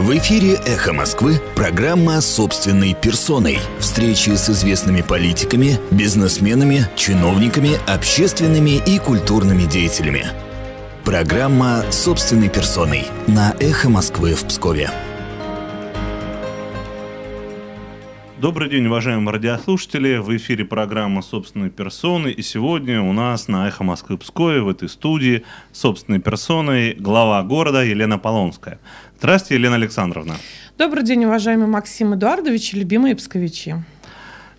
В эфире «Эхо Москвы» программа собственной персоной. Встречи с известными политиками, бизнесменами, чиновниками, общественными и культурными деятелями. Программа собственной персоной на «Эхо Москвы» в Пскове. Добрый день, уважаемые радиослушатели. В эфире программа «Собственные персоны». И сегодня у нас на «Эхо Москвы Пскове» в этой студии "Собственные персоны" глава города Елена Полонская. Здравствуйте, Елена Александровна. Добрый день, уважаемый Максим Эдуардович и любимые псковичи.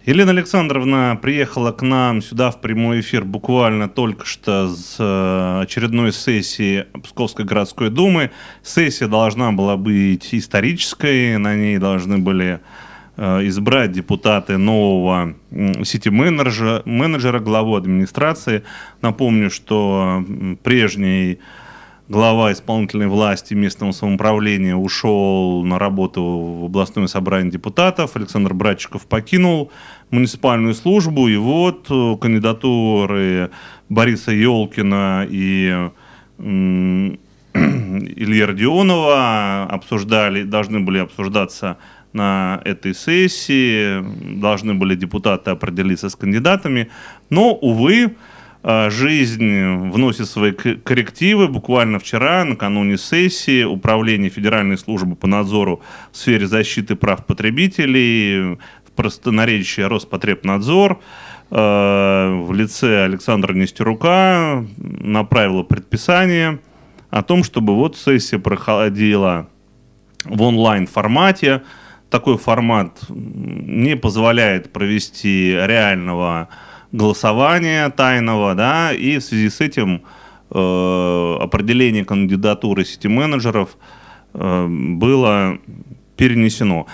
Елена Александровна приехала к нам сюда в прямой эфир буквально только что с э, очередной сессии Псковской городской думы. Сессия должна была быть исторической, на ней должны были Э, избрать депутаты нового сити-менеджера, менеджера, главу администрации. Напомню, что прежний глава исполнительной власти местного самоуправления ушел на работу в областное собрание депутатов, Александр Братчиков покинул муниципальную службу, и вот э, кандидатуры Бориса Елкина и Илья Родионова обсуждали, должны были обсуждаться на этой сессии. Должны были депутаты определиться с кандидатами. Но, увы, э, жизнь вносит свои коррективы. Буквально вчера, накануне сессии, Управление Федеральной службы по надзору в сфере защиты прав потребителей, в простонаречии Роспотребнадзор, э, в лице Александра Нестерука направило предписание о том, чтобы вот сессия проходила в онлайн-формате, такой формат не позволяет провести реального голосования тайного, да, и в связи с этим э, определение кандидатуры сети-менеджеров э, было перенесено.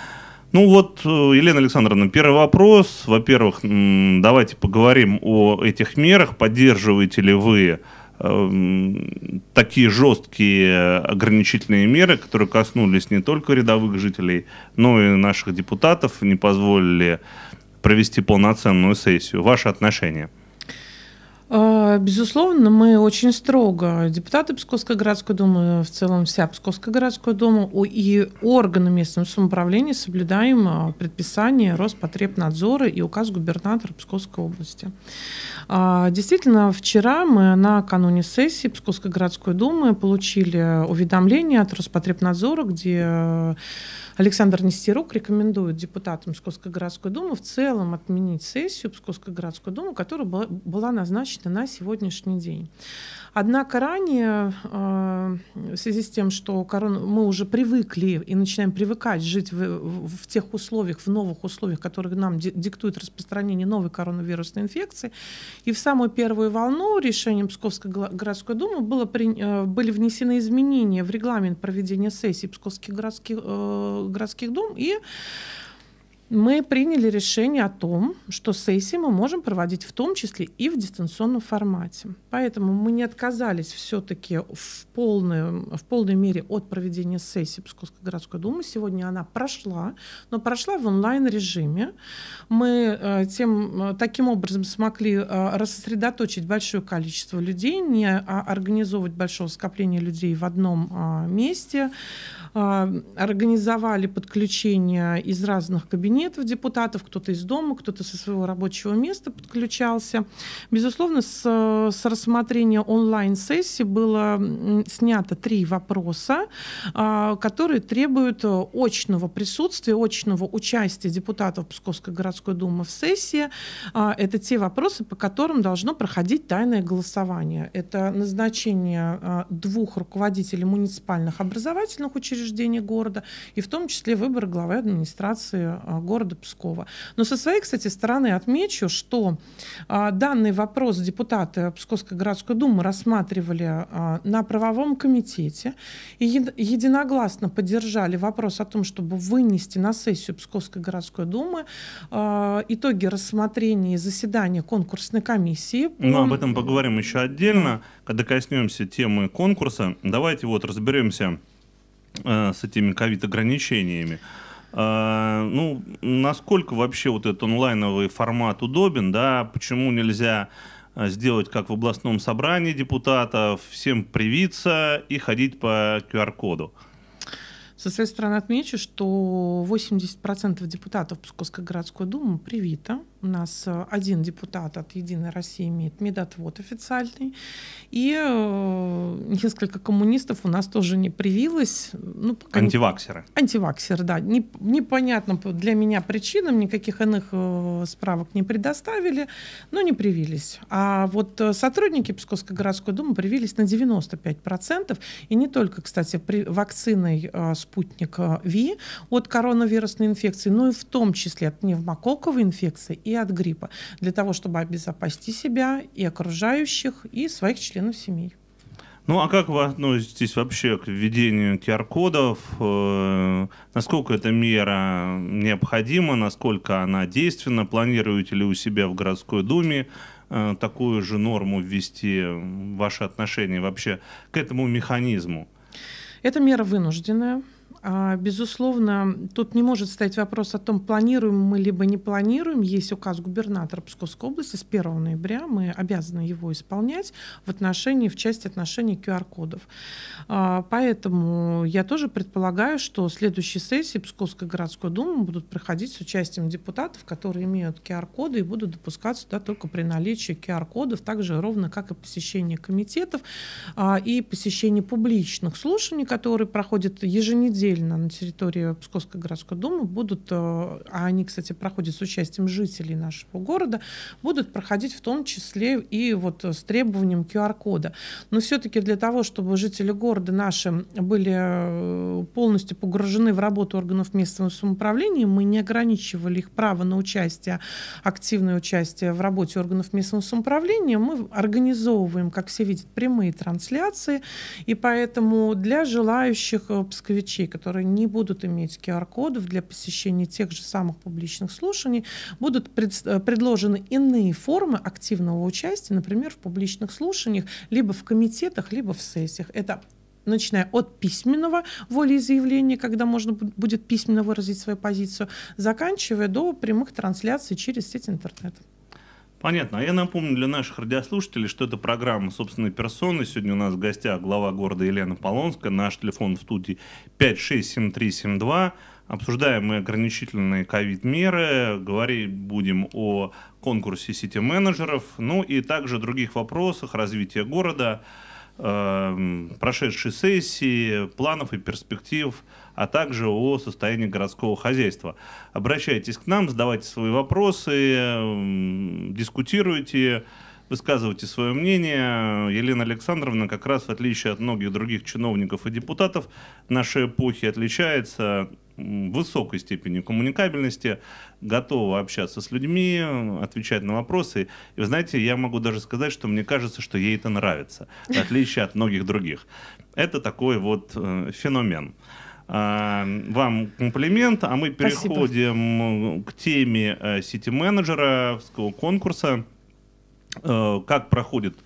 Ну вот, э, Елена Александровна, первый вопрос. Во-первых, давайте поговорим о этих мерах. Поддерживаете ли вы э, Эм, такие жесткие ограничительные меры, которые коснулись не только рядовых жителей, но и наших депутатов, не позволили провести полноценную сессию. Ваше отношение? Э, безусловно, мы очень строго, депутаты Псковской городской думы, в целом вся Псковская городская дума и органы местного самоуправления соблюдаем э, предписание Роспотребнадзора и указ губернатора Псковской области. А, действительно, вчера мы накануне сессии Псковской городской думы получили уведомление от Роспотребнадзора, где э, Александр Нестерук рекомендует депутатам Псковской городской думы в целом отменить сессию Псковской городской думы, которая была назначена на сегодняшний день. Однако ранее, э, в связи с тем, что мы уже привыкли и начинаем привыкать жить в, в тех условиях, в новых условиях, которые нам диктует распространение новой коронавирусной инфекции, и в самую первую волну решением Псковской городской думы было э, были внесены изменения в регламент проведения сессий Псковских городских, э, городских дум и мы приняли решение о том, что сессии мы можем проводить в том числе и в дистанционном формате. Поэтому мы не отказались все-таки в, полную, в полной мере от проведения сессии Псковской городской думы. Сегодня она прошла, но прошла в онлайн-режиме. Мы э, тем, э, таким образом смогли э, рассредоточить большое количество людей, не а, организовывать большого скопления людей в одном а, месте, организовали подключение из разных кабинетов кабинетов депутатов, кто-то из дома, кто-то со своего рабочего места подключался. Безусловно, с, с рассмотрения онлайн-сессии было снято три вопроса, а, которые требуют очного присутствия, очного участия депутатов Псковской городской думы в сессии. А, это те вопросы, по которым должно проходить тайное голосование. Это назначение а, двух руководителей муниципальных образовательных учреждений города и в том числе выбор главы администрации города Пскова. Но со своей, кстати, стороны отмечу, что а, данный вопрос депутаты Псковской городской думы рассматривали а, на правовом комитете и единогласно поддержали вопрос о том, чтобы вынести на сессию Псковской городской думы а, итоги рассмотрения заседания конкурсной комиссии. Ну, об этом поговорим еще отдельно, когда коснемся темы конкурса. Давайте вот разберемся э, с этими ковид-ограничениями. А, ну, насколько вообще вот этот онлайновый формат удобен, да, почему нельзя а, сделать, как в областном собрании депутатов, всем привиться и ходить по QR-коду? Со своей стороны отмечу, что 80% депутатов Псковской городской думы привито. У нас э, один депутат от «Единой России» имеет медотвод официальный. И э, несколько коммунистов у нас тоже не привилось. Ну, пока Антиваксеры. Не... Антиваксеры, да. непонятно для меня причинам, никаких иных э, справок не предоставили, но не привились. А вот сотрудники Псковской городской думы привились на 95%. И не только, кстати, при... вакциной с спутника ВИ от коронавирусной инфекции, ну и в том числе от пневмококковой инфекции и от гриппа, для того, чтобы обезопасить себя и окружающих, и своих членов семей. Ну а как вы относитесь вообще к введению QR-кодов? Э, насколько эта мера необходима? Насколько она действенна? Планируете ли у себя в городской думе э, такую же норму ввести? Ваше отношение вообще к этому механизму? Эта мера вынужденная а, безусловно, тут не может стоять вопрос о том, планируем мы либо не планируем. Есть указ губернатора Псковской области с 1 ноября. Мы обязаны его исполнять в отношении, в части отношений QR-кодов. А, поэтому я тоже предполагаю, что следующие сессии Псковской городской думы будут проходить с участием депутатов, которые имеют QR-коды и будут допускаться сюда только при наличии QR-кодов, также ровно как и посещение комитетов а, и посещение публичных слушаний, которые проходят еженедельно отдельно на территории Псковской городской думы будут, э, а они, кстати, проходят с участием жителей нашего города, будут проходить в том числе и вот с требованием QR-кода. Но все-таки для того, чтобы жители города наши были э, полностью погружены в работу органов местного самоуправления, мы не ограничивали их право на участие, активное участие в работе органов местного самоуправления, мы организовываем, как все видят, прямые трансляции, и поэтому для желающих э, псковичей, которые не будут иметь QR-кодов для посещения тех же самых публичных слушаний, будут пред, э, предложены иные формы активного участия, например, в публичных слушаниях, либо в комитетах, либо в сессиях. Это начиная от письменного волеизъявления, когда можно будет письменно выразить свою позицию, заканчивая до прямых трансляций через сеть интернета. Понятно. А я напомню для наших радиослушателей, что это программа собственной персоны. Сегодня у нас в гостях глава города Елена Полонская. Наш телефон в студии 567372. Обсуждаем мы ограничительные ковид-меры, говорить будем о конкурсе сити-менеджеров, ну и также других вопросах развития города, э, прошедшей сессии, планов и перспектив – а также о состоянии городского хозяйства. Обращайтесь к нам, задавайте свои вопросы, эм, дискутируйте, высказывайте свое мнение. Елена Александровна, как раз в отличие от многих других чиновников и депутатов нашей эпохи, отличается высокой степени коммуникабельности, готова общаться с людьми, отвечать на вопросы. И вы знаете, я могу даже сказать, что мне кажется, что ей это нравится, в отличие от многих других. Это такой вот э, феномен. А, вам комплимент, а мы переходим Спасибо. Э, к теме э, сити-менеджера конкурса. Э, как проходит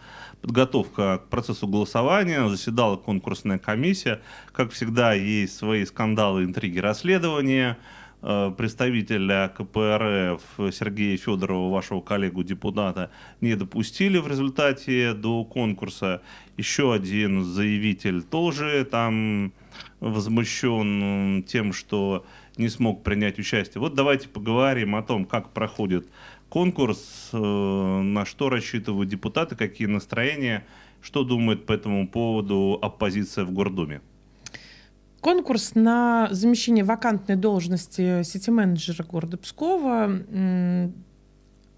подготовка к процессу голосования, заседала конкурсная комиссия. Как всегда, есть свои скандалы, интриги, расследования. Представителя КПРФ Сергея Федорова, вашего коллегу-депутата, не допустили в результате до конкурса. Еще один заявитель тоже там возмущен тем, что не смог принять участие. Вот давайте поговорим о том, как проходит конкурс, э, на что рассчитывают депутаты, какие настроения, что думает по этому поводу оппозиция в Гордуме. Конкурс на замещение вакантной должности сети-менеджера города Пскова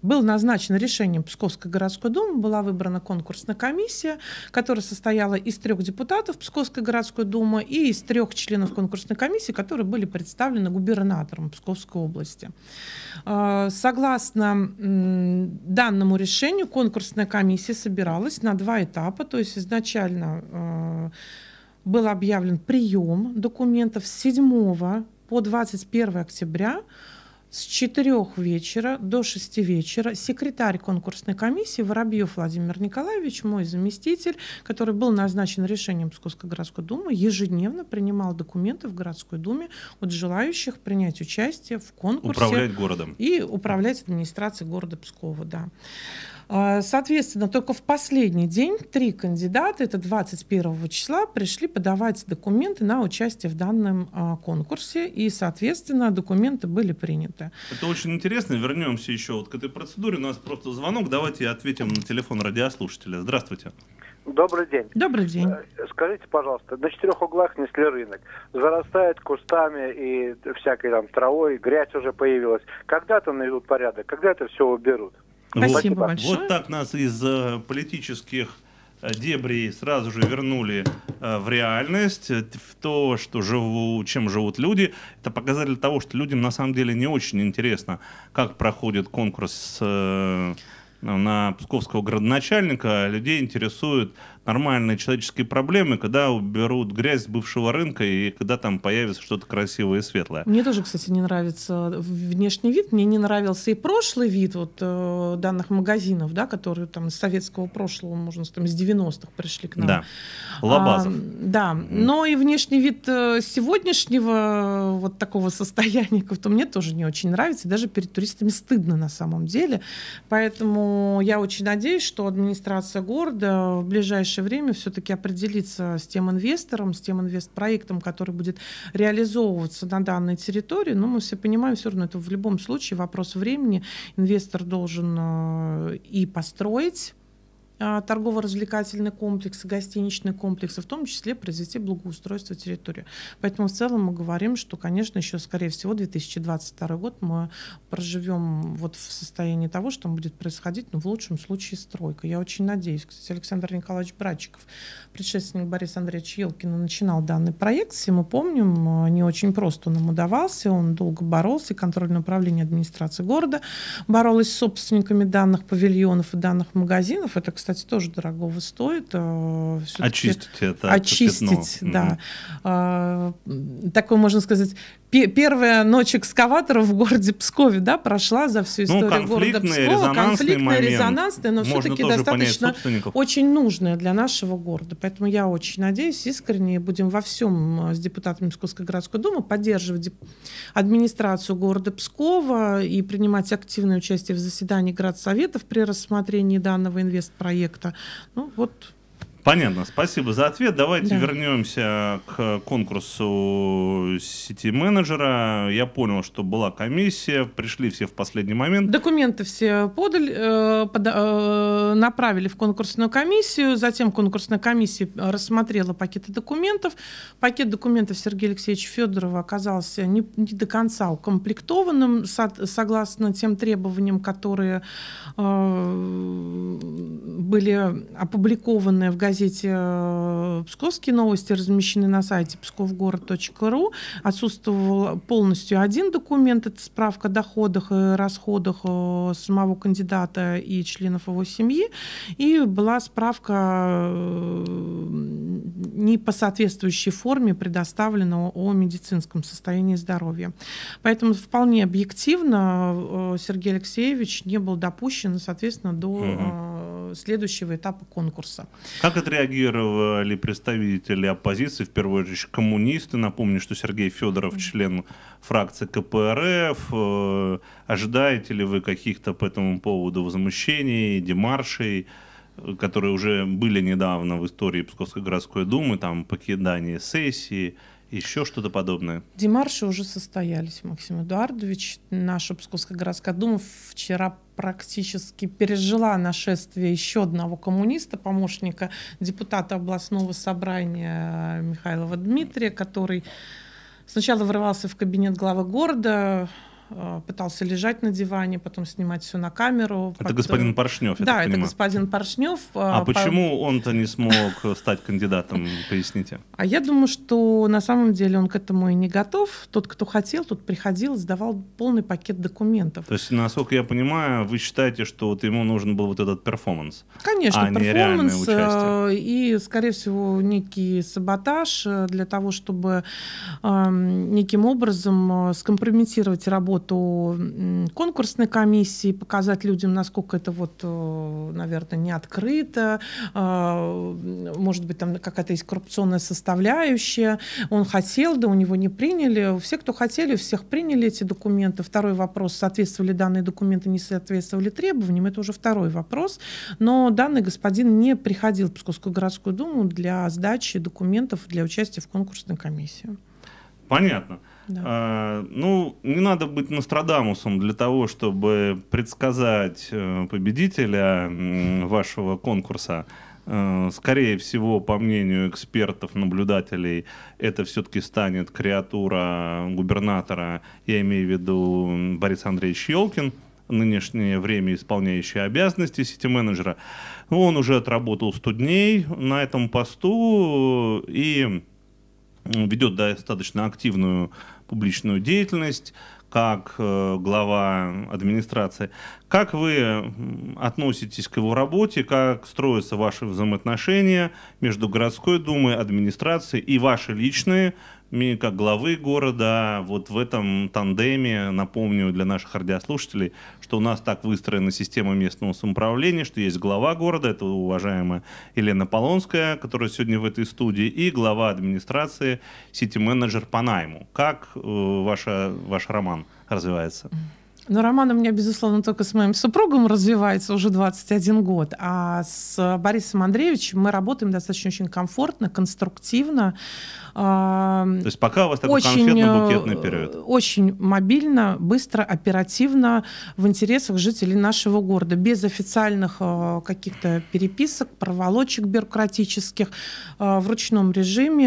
был назначен решением Псковской городской думы, была выбрана конкурсная комиссия, которая состояла из трех депутатов Псковской городской думы и из трех членов конкурсной комиссии, которые были представлены губернатором Псковской области. А, согласно данному решению, конкурсная комиссия собиралась на два этапа, то есть изначально а, был объявлен прием документов с 7 по 21 октября с 4 вечера до 6 вечера секретарь конкурсной комиссии Воробьев Владимир Николаевич, мой заместитель, который был назначен решением Псковской городской думы, ежедневно принимал документы в городской думе от желающих принять участие в конкурсе. Управлять городом. И управлять администрацией города Пскова, да. А, соответственно, только в последний день три кандидата, это 21 числа, пришли подавать документы на участие в данном а, конкурсе, и, соответственно, документы были приняты. Это очень интересно. Вернемся еще вот к этой процедуре. У нас просто звонок. Давайте ответим на телефон радиослушателя. Здравствуйте. Добрый день. Добрый день. Э, скажите, пожалуйста, на четырех углах несли рынок. Зарастает кустами и всякой там травой, грязь уже появилась. Когда то найдут порядок? Когда это все уберут? Ну, Спасибо вот, большое. Вот так нас из э, политических э, дебри сразу же вернули э, в реальность, э, в то, что живу, чем живут люди. Это показатель того, что людям на самом деле не очень интересно, как проходит конкурс э, на псковского градоначальника. Людей интересует нормальные человеческие проблемы, когда уберут грязь с бывшего рынка и когда там появится что-то красивое и светлое. Мне тоже, кстати, не нравится внешний вид. Мне не нравился и прошлый вид вот э, данных магазинов, да, которые там из советского прошлого, можно сказать, с 90-х пришли к нам. Да. Лобазов. А, да. Но и внешний вид э, сегодняшнего э, вот такого состояния, то мне тоже не очень нравится. И даже перед туристами стыдно на самом деле. Поэтому я очень надеюсь, что администрация города в ближайшее ближайшее время все-таки определиться с тем инвестором, с тем инвестпроектом, который будет реализовываться на данной территории. Но мы все понимаем, все равно это в любом случае вопрос времени. Инвестор должен э, и построить а, торгово-развлекательный комплекс и гостиничный комплекс, и в том числе произвести благоустройство территории. Поэтому в целом мы говорим, что, конечно, еще, скорее всего, 2022 год мы проживем вот в состоянии того, что будет происходить, ну, в лучшем случае, стройка. Я очень надеюсь. Кстати, Александр Николаевич Братчиков, предшественник Бориса Андреевича Елкина, начинал данный проект. Все мы помним, э, не очень просто он ему давался, он долго боролся, контрольное управление администрации города боролось с собственниками данных павильонов и данных магазинов. Это, кстати, кстати, тоже дорогого стоит. Э, очистить это. Очистить, это да. Mm-hmm. Такой, можно сказать, первая ночь экскаватора в городе Пскове, да, прошла за всю ну, историю ну, города Пскова, конфликтная, резонансная, но Можно все-таки достаточно очень нужная для нашего города. Поэтому я очень надеюсь, искренне будем во всем э, с депутатами Псковской городской думы поддерживать администрацию города Пскова и принимать активное участие в заседании градсоветов при рассмотрении данного инвестпроекта проекта. Ну вот Понятно, спасибо за ответ. Давайте да. вернемся к конкурсу сети менеджера. Я понял, что была комиссия, пришли все в последний момент. Документы все подали, э, пода, э, направили в конкурсную комиссию, затем конкурсная комиссия рассмотрела пакеты документов. Пакет документов Сергея Алексеевича Федорова оказался не, не до конца укомплектованным, со, согласно тем требованиям, которые э, были опубликованы в газете газете э, «Псковские новости» размещены на сайте псковгород.ру. Отсутствовал полностью один документ, это справка о доходах и расходах э, самого кандидата и членов его семьи. И была справка э, не по соответствующей форме предоставлена о медицинском состоянии здоровья. Поэтому вполне объективно Сергей Алексеевич не был допущен, соответственно, до угу следующего этапа конкурса. Как отреагировали представители оппозиции, в первую очередь коммунисты? Напомню, что Сергей Федоров, член фракции КПРФ. Э, ожидаете ли вы каких-то по этому поводу возмущений, демаршей? которые уже были недавно в истории Псковской городской думы, там покидание сессии, еще что-то подобное. Демарши уже состоялись, Максим Эдуардович. Наша Псковская городская дума вчера практически пережила нашествие еще одного коммуниста, помощника депутата областного собрания Михайлова Дмитрия, который сначала врывался в кабинет главы города, Э, пытался лежать на диване, потом снимать все на камеру. Это под... господин Поршнев, я Да, это понимаю. господин Поршнев. Э, а по... почему он-то не смог э, стать кандидатом, поясните? А я думаю, что на самом деле он к этому и не готов. Тот, кто хотел, тот приходил, сдавал полный пакет документов. То есть, насколько я понимаю, вы считаете, что вот ему нужен был вот этот перформанс? Конечно, а перформанс и, скорее всего, некий саботаж для того, чтобы э, неким образом скомпрометировать работу работу конкурсной комиссии, показать людям, насколько это вот, э, наверное, не открыто, а, может быть, там какая-то есть коррупционная составляющая. Он хотел, да у него не приняли. Все, кто хотели, всех приняли эти документы. Второй вопрос, соответствовали данные документы, не соответствовали требованиям, это уже второй вопрос. Но данный господин не приходил в Псковскую городскую думу для сдачи документов для участия в конкурсной комиссии. Понятно. Да. А, ну, не надо быть Нострадамусом для того, чтобы предсказать э, победителя вашего конкурса. Э, скорее всего, по мнению экспертов, наблюдателей, это все-таки станет креатура губернатора, я имею в виду Борис Андреевич Елкин, нынешнее время исполняющий обязанности сети менеджера Он уже отработал 100 дней на этом посту, э, и ведет достаточно активную публичную деятельность как э, глава администрации. Как вы относитесь к его работе, как строятся ваши взаимоотношения между городской думой, администрацией и ваши личные как главы города, вот в этом тандеме, напомню для наших радиослушателей, что у нас так выстроена система местного самоуправления, что есть глава города, это уважаемая Елена Полонская, которая сегодня в этой студии, и глава администрации, сити-менеджер по найму. Как э, ваша, ваш роман развивается? Mm-hmm. Но роман у меня, безусловно, только с моим супругом развивается уже 21 год. А с Борисом Андреевичем мы работаем достаточно очень комфортно, конструктивно. То есть пока у вас такой очень, конфетно-букетный э, период. Очень мобильно, быстро, оперативно, в интересах жителей нашего города, без официальных э, каких-то переписок, проволочек бюрократических. Э, в ручном режиме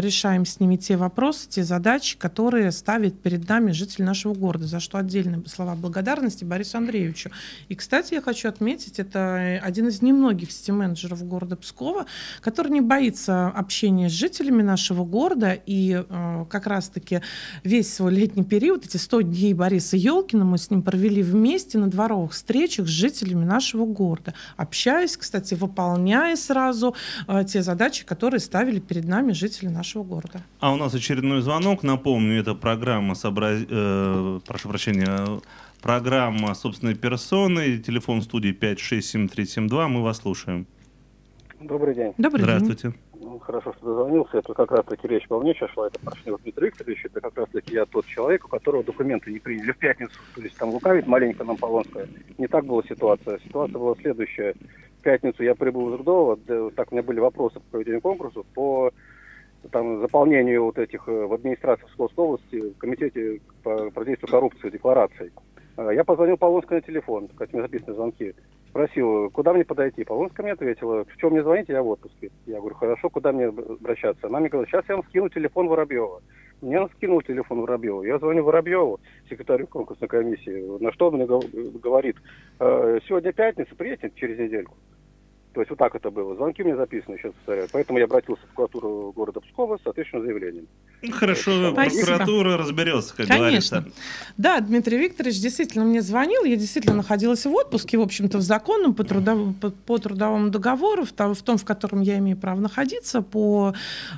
решаем с ними те вопросы, те задачи, которые ставит перед нами житель нашего города, за что отдельно слова благодарности Борису Андреевичу. И, кстати, я хочу отметить, это один из немногих сити-менеджеров города Пскова, который не боится общения с жителями нашего города. И э, как раз-таки весь свой летний период, эти 100 дней Бориса Елкина, мы с ним провели вместе на дворовых встречах с жителями нашего города, общаясь, кстати, выполняя сразу э, те задачи, которые ставили перед нами жители нашего города. А у нас очередной звонок. Напомню, это программа «Сообраз...» э, прошу прощения, программа собственной персоны, телефон студии 5673772. Мы вас слушаем. Добрый день. Добрый Здравствуйте. день. Ну, хорошо, что дозвонился. Это как раз-таки речь по мне сейчас шла. Это Поршнев Дмитрий Викторович. Это как раз-таки я тот человек, у которого документы не приняли в пятницу. То есть там лукавит маленько нам Полонская. Не так была ситуация. Ситуация была следующая. В пятницу я прибыл в Рудова. так у меня были вопросы по проведению конкурса по там, заполнению вот этих э, в администрации Псковской области, в комитете по противодействию коррупции деклараций. А, я позвонил Полонску на телефон, как мне записаны звонки. Спросил, куда мне подойти. Полонска мне ответила, в чем мне звонить, я в отпуске. Я говорю, хорошо, куда мне обращаться? Она мне говорит, сейчас я вам скину телефон Воробьева. Мне она скинула телефон Воробьеву. Я звоню Воробьеву, секретарю конкурсной комиссии, на что он мне говорит, «Э, сегодня пятница, приедет через недельку. То есть вот так это было. Звонки у меня записаны, сейчас повторяю. Поэтому я обратился в прокуратуру города Пскова с соответственным заявлением. Хорошо, Спасибо. прокуратура разберется, как Конечно. говорится. Да, Дмитрий Викторович действительно мне звонил. Я действительно находилась в отпуске, в общем-то, в законном по, трудов... по, по трудовому договору, в том, в том, в котором я имею право находиться, по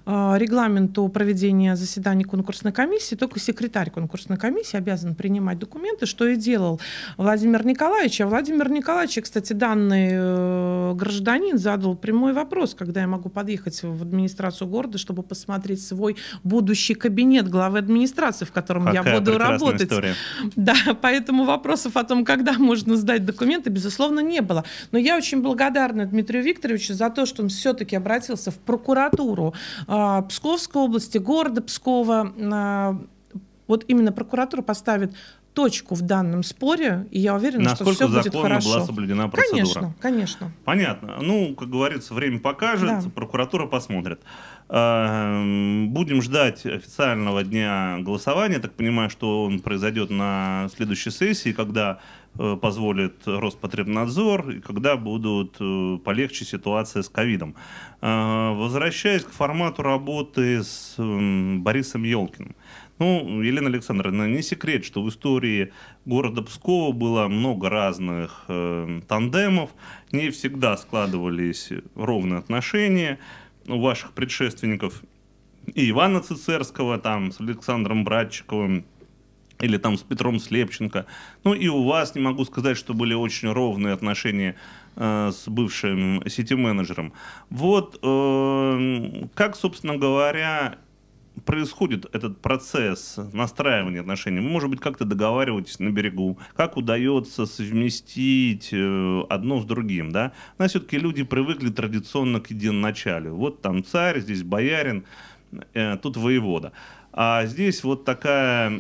э, регламенту проведения заседаний конкурсной комиссии. Только секретарь конкурсной комиссии обязан принимать документы, что и делал Владимир Николаевич. А Владимир Николаевич, кстати, данный э, гражданин задал прямой вопрос, когда я могу подъехать в администрацию города, чтобы посмотреть свой будущий будущий кабинет главы администрации, в котором Какая я буду работать. История. Да, поэтому вопросов о том, когда можно сдать документы, безусловно, не было. Но я очень благодарна Дмитрию Викторовичу за то, что он все-таки обратился в прокуратуру э, Псковской области, города Пскова. Э, вот именно прокуратура поставит точку в данном споре, и я уверена, Насколько что все будет хорошо. Насколько законно была соблюдена процедура. Конечно, конечно. Понятно. Ну, как говорится, время покажет, да. прокуратура посмотрит. Эм, будем ждать официального дня голосования. так понимаю, что он произойдет на следующей сессии, когда э, позволит Роспотребнадзор и когда будут э, полегче ситуация с ковидом. Э, возвращаясь к формату работы с эм, Борисом Елкиным. Ну, Елена Александровна, не секрет, что в истории города Пскова было много разных э, тандемов, не всегда складывались ровные отношения у ваших предшественников и Ивана Цицерского там с Александром Братчиковым, или там с Петром Слепченко. Ну и у вас, не могу сказать, что были очень ровные отношения э, с бывшим сити-менеджером. Вот э, как, собственно говоря, происходит этот процесс настраивания отношений? Вы, может быть, как-то договариваетесь на берегу, как удается совместить э, одно с другим, да? У нас все-таки люди привыкли традиционно к единоначалию. Вот там царь, здесь боярин, э, тут воевода. А здесь вот такая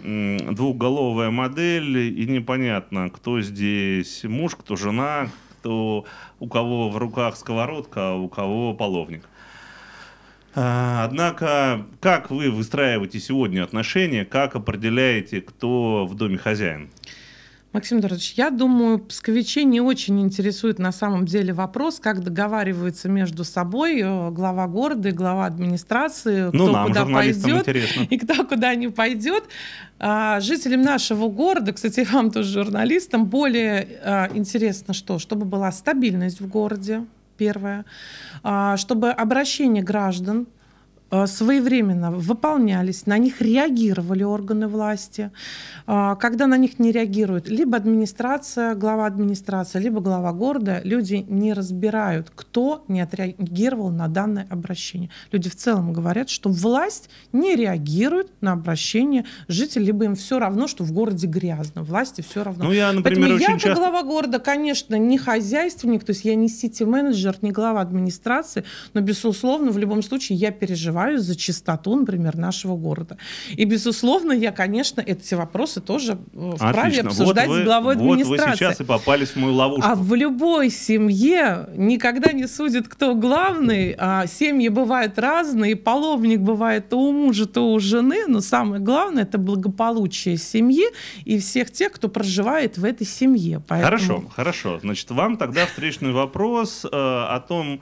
двухголовая модель, и непонятно, кто здесь муж, кто жена, кто, у кого в руках сковородка, а у кого половник. А, однако, как вы выстраиваете сегодня отношения, как определяете, кто в доме хозяин? Максим Эдуардович, я думаю, псковичей не очень интересует на самом деле вопрос, как договариваются между собой э, глава города и глава администрации, ну, кто нам, куда пойдет интересно. и кто куда не пойдет. А, жителям нашего города, кстати, вам тоже журналистам, более э, интересно что? Чтобы была стабильность в городе, первое, а, чтобы обращение граждан Э, своевременно выполнялись, на них реагировали органы власти. Э, когда на них не реагируют либо администрация, глава администрации, либо глава города, люди не разбирают, кто не отреагировал на данное обращение. Люди в целом говорят, что власть не реагирует на обращение жителей, либо им все равно, что в городе грязно, власти все равно. Ну, я, например, Поэтому я, как часто... глава города, конечно, не хозяйственник, то есть я не сити-менеджер, не глава администрации, но, безусловно, в любом случае я переживаю переживаю за чистоту, например, нашего города. И, безусловно, я, конечно, эти вопросы тоже э, вправе Отлично. обсуждать вот с главой администрации. Вот вы сейчас и попались в мою ловушку. А в любой семье никогда не судят, кто главный. А семьи бывают разные, половник бывает то у мужа, то у жены, но самое главное — это благополучие семьи и всех тех, кто проживает в этой семье. Поэтому... Хорошо, хорошо. Значит, вам тогда встречный вопрос э, о том,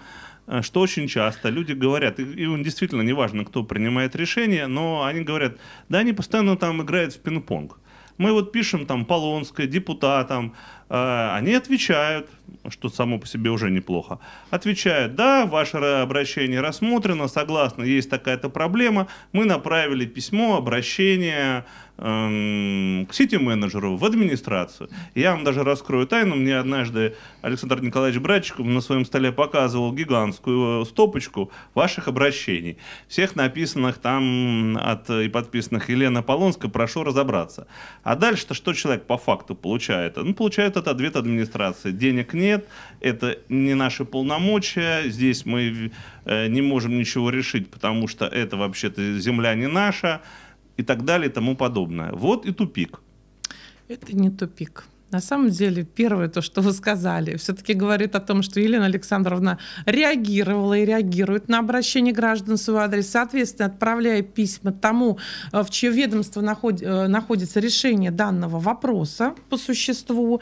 Э, что очень часто люди говорят, и, и действительно неважно, кто принимает решение, но они говорят, да, они постоянно там играют в пинг-понг. Мы вот пишем там Полонской, депутатам, э, они отвечают, что само по себе уже неплохо, отвечают, да, ваше обращение рассмотрено, согласно, есть такая-то проблема, мы направили письмо, обращение, Эм, к сити-менеджеру, в администрацию. Я вам даже раскрою тайну. Мне однажды Александр Николаевич Братчиков на своем столе показывал гигантскую э, стопочку ваших обращений. Всех написанных там от э, и подписанных Елена Полонска прошу разобраться. А дальше-то что человек по факту получает? Ну, получает это ответ администрации. Денег нет, это не наши полномочия, здесь мы э, не можем ничего решить, потому что это вообще-то земля не наша и так далее и тому подобное. Вот и тупик. Это не тупик. На самом деле, первое то, что вы сказали, все-таки говорит о том, что Елена Александровна реагировала и реагирует на обращение граждан в свой адрес, соответственно, отправляя письма тому, э, в чье ведомство э, находится решение данного вопроса по существу.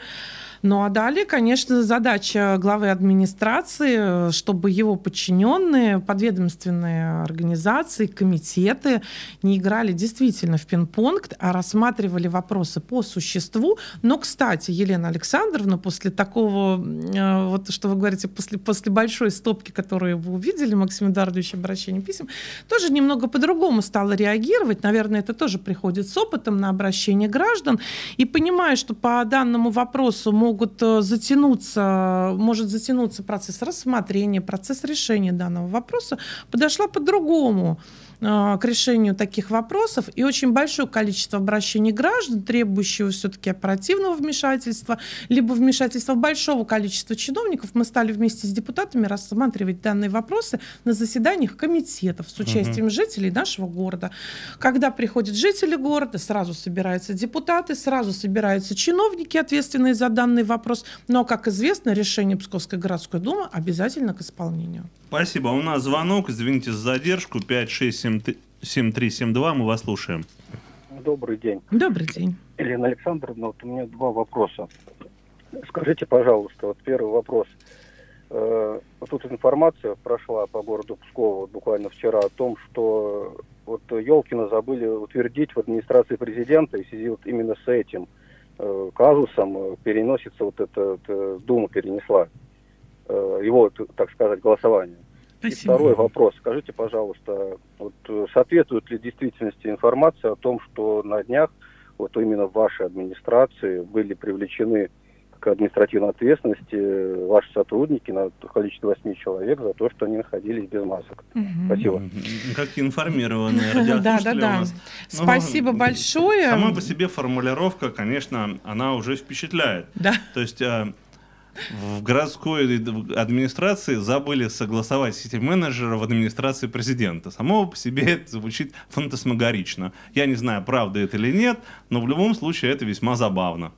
Ну а далее, конечно, задача главы администрации, чтобы его подчиненные, подведомственные организации, комитеты не играли действительно в пинг-понг, а рассматривали вопросы по существу. Но, кстати, Елена Александровна, после такого, э, вот что вы говорите, после, после большой стопки, которую вы увидели, Максим Эдуардович, обращение писем, тоже немного по-другому стала реагировать. Наверное, это тоже приходит с опытом на обращение граждан. И понимая, что по данному вопросу могут могут э, затянуться, может затянуться процесс рассмотрения, процесс решения данного вопроса, подошла по-другому. Э, к решению таких вопросов и очень большое количество обращений граждан, требующего все-таки оперативного вмешательства, либо вмешательства большого количества чиновников. Мы стали вместе с депутатами рассматривать данные вопросы на заседаниях комитетов с участием угу. жителей нашего города. Когда приходят жители города, сразу собираются депутаты, сразу собираются чиновники, ответственные за данный вопрос. Но, как известно, решение Псковской городской думы обязательно к исполнению. Спасибо. А у нас звонок. Извините за задержку. 567372. Мы вас слушаем. Добрый день. Добрый день. Елена Александровна, вот у меня два вопроса. Скажите, пожалуйста, вот первый вопрос. Э, вот тут информация прошла по городу Пскову вот буквально вчера о том, что вот Елкина забыли утвердить в администрации президента, и в связи вот именно с этим э, казусом э, переносится вот эта, эта дума перенесла Э, его, так сказать, голосование. Спасибо. И второй вопрос. Скажите, пожалуйста, вот э, соответствует ли действительности информация о том, что на днях вот именно в вашей администрации были привлечены к административной ответственности э, ваши сотрудники на количество восьми человек за то, что они находились без масок. Угу. Спасибо. Как информированные Да, у нас. Ну, Спасибо ну, большое. Сама по себе формулировка, конечно, она уже впечатляет. Да. То есть в городской администрации забыли согласовать сити-менеджера в администрации президента. Само по себе это звучит фантасмагорично. Я не знаю, правда это или нет, но в любом случае это весьма забавно.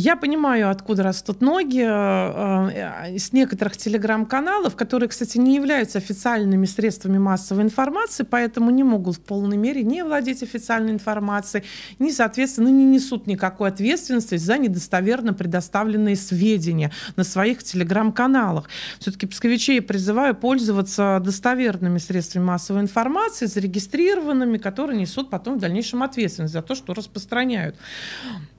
Я понимаю, откуда растут ноги. Э, э, с некоторых телеграм-каналов, которые, кстати, не являются официальными средствами массовой информации, поэтому не могут в полной мере не владеть официальной информацией, не, соответственно, не несут никакой ответственности за недостоверно предоставленные сведения на своих телеграм-каналах. Все-таки псковичей призываю пользоваться достоверными средствами массовой информации, зарегистрированными, которые несут потом в дальнейшем ответственность за то, что распространяют.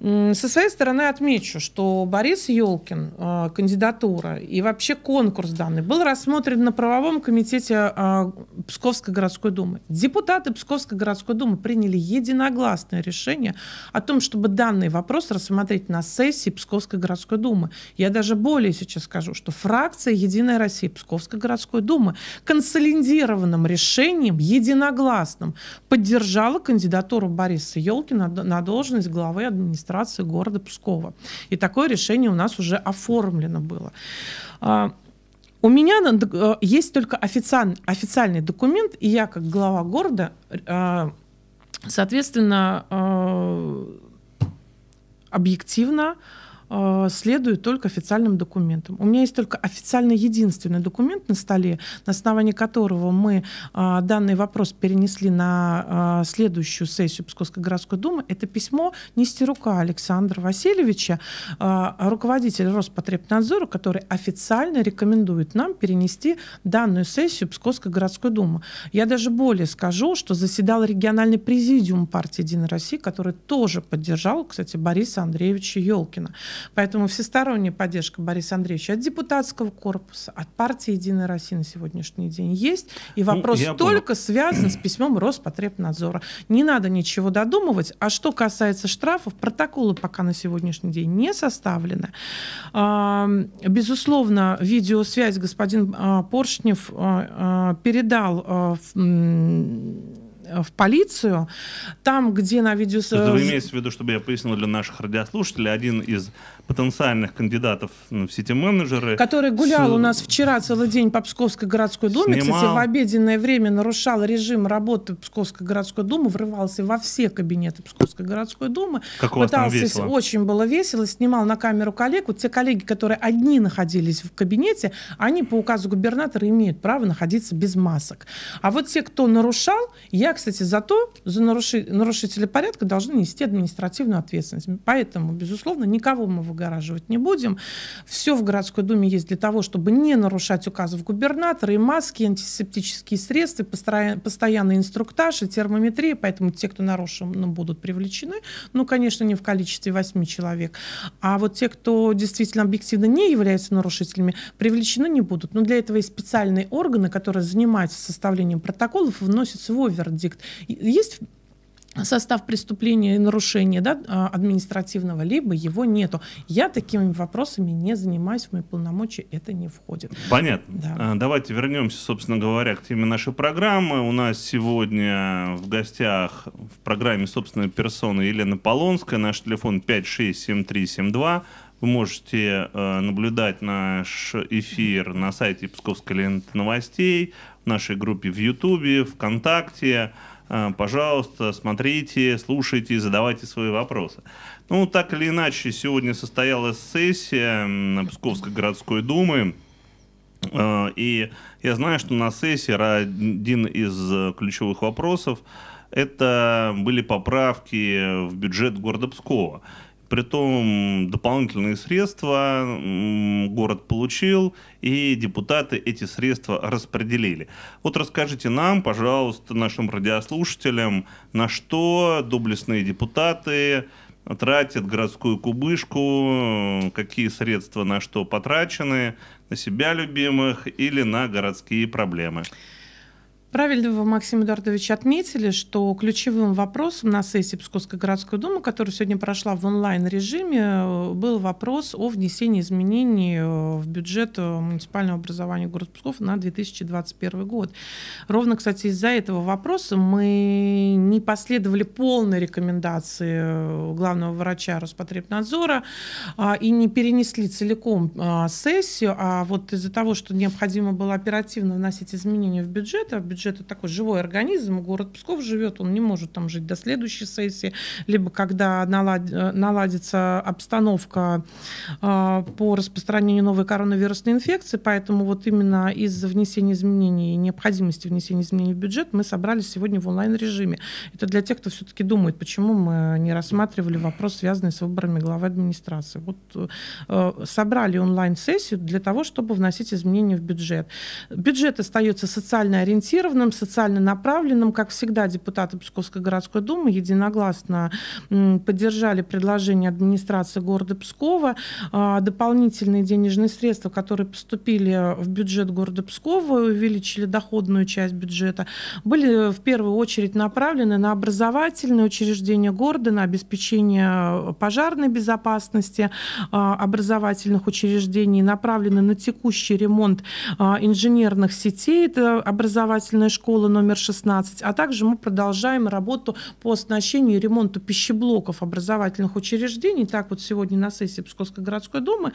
Со своей стороны отмечу, отмечу, что Борис Елкин, э, кандидатура и вообще конкурс данный был рассмотрен на правовом комитете э, Псковской городской думы. Депутаты Псковской городской думы приняли единогласное решение о том, чтобы данный вопрос рассмотреть на сессии Псковской городской думы. Я даже более сейчас скажу, что фракция «Единая Россия» Псковской городской думы консолидированным решением, единогласным, поддержала кандидатуру Бориса Елкина на должность главы администрации города Пскова. И такое решение у нас уже оформлено было. А, у меня э, есть только официальный, официальный документ, и я как глава города, а, соответственно, э, объективно Э, Следую только официальным документам. У меня есть только официально единственный документ на столе, на основании которого мы э, данный вопрос перенесли на э, следующую сессию Псковской городской думы. Это письмо Нестерука Александра Васильевича, руководителя Роспотребнадзора, который официально рекомендует нам перенести данную сессию Псковской городской думы. Я даже более скажу, что заседал региональный президиум партии «Единой России», который тоже поддержал, кстати, Бориса Андреевича Елкина. Поэтому всесторонняя поддержка Бориса Андреевича от депутатского корпуса, от партии «Единая Россия» на сегодняшний день есть. И ну, вопрос ну, только понял. связан с письмом Роспотребнадзора. Не надо ничего додумывать. А что касается штрафов, протоколы пока на сегодняшний день не составлены. А, безусловно, видеосвязь господин а, Поршнев а, передал Э, в полицию, там, где на видео... есть э, вы имеете в виду, чтобы я пояснил для наших радиослушателей, один из потенциальных кандидатов ну, в сети менеджеры Который гулял с... у нас вчера целый день по Псковской городской думе, снимал... кстати, в обеденное время нарушал режим работы Псковской городской думы, врывался во все кабинеты Псковской городской думы. Как у вас пытался... там весело? Очень было весело, снимал на камеру коллег. Вот те коллеги, которые одни находились в кабинете, они по указу губернатора имеют право находиться без масок. А вот те, кто нарушал, я, кстати, за то, за наруши... нарушители порядка должны нести административную ответственность. Поэтому, безусловно, никого мы выгораживать не будем. Все в городской думе есть для того, чтобы не нарушать указов губернатора, и маски, и антисептические средства, постоянный инструктаж, и термометрия. Поэтому те, кто нарушен, будут привлечены. Ну, конечно, не в количестве 8 человек. А вот те, кто действительно объективно не являются нарушителями, привлечены не будут. Но для этого есть специальные органы, которые занимаются составлением протоколов и вносят свой вердикт вердикт. Есть состав преступления и нарушения да, а, административного, либо его нету. Я такими вопросами не занимаюсь, в мои полномочия это не входит. Понятно. Да. А, давайте вернемся, собственно говоря, к теме нашей программы. У нас сегодня в гостях в программе собственной персоны Елена Полонская. Наш телефон 567372. Вы можете э, наблюдать наш эфир на сайте Псковской ленты новостей, нашей группе в Ютубе, ВКонтакте. Э, пожалуйста, смотрите, слушайте, задавайте свои вопросы. Ну, так или иначе, сегодня состоялась сессия Псковской городской думы. Э, и я знаю, что на сессии один из э, ключевых вопросов это были поправки в бюджет города Пскова. Притом дополнительные средства город получил, и депутаты эти средства распределили. Вот расскажите нам, пожалуйста, нашим радиослушателям, на что доблестные депутаты тратят городскую кубышку, какие средства на что потрачены, на себя любимых или на городские проблемы. Правильно вы, Максим Эдуардович, отметили, что ключевым вопросом на сессии Псковской городской думы, которая сегодня прошла в онлайн-режиме, был вопрос о внесении изменений э, в бюджет э, муниципального образования города Псков на 2021 год. Ровно, кстати, из-за этого вопроса мы не последовали полной рекомендации э, главного врача Роспотребнадзора а, и не перенесли целиком а, сессию, а вот из-за того, что необходимо было оперативно вносить изменения в бюджет, а бюджет же это такой живой организм, город Псков живет, он не может там жить до следующей сессии, либо когда налад... Э, наладится обстановка э, по распространению новой коронавирусной инфекции, поэтому вот именно из-за внесения изменений, и необходимости внесения изменений в бюджет мы собрались сегодня в онлайн-режиме. Это для тех, кто все-таки думает, почему мы не рассматривали вопрос, связанный с выборами главы администрации. Вот э, собрали онлайн-сессию для того, чтобы вносить изменения в бюджет. Бюджет остается социально ориентированным, ориентированным, социально направленным. Как всегда, депутаты Псковской городской думы единогласно поддержали предложение администрации города Пскова. А, дополнительные денежные средства, которые поступили в бюджет города Пскова, увеличили доходную часть бюджета, были э, в первую очередь направлены на образовательные учреждения города, на обеспечение э, пожарной безопасности а, образовательных учреждений, направлены на текущий ремонт а, инженерных сетей образовательных художественной школы номер 16, а также мы продолжаем работу по оснащению и ремонту пищеблоков образовательных учреждений. Так вот сегодня на сессии Псковской городской думы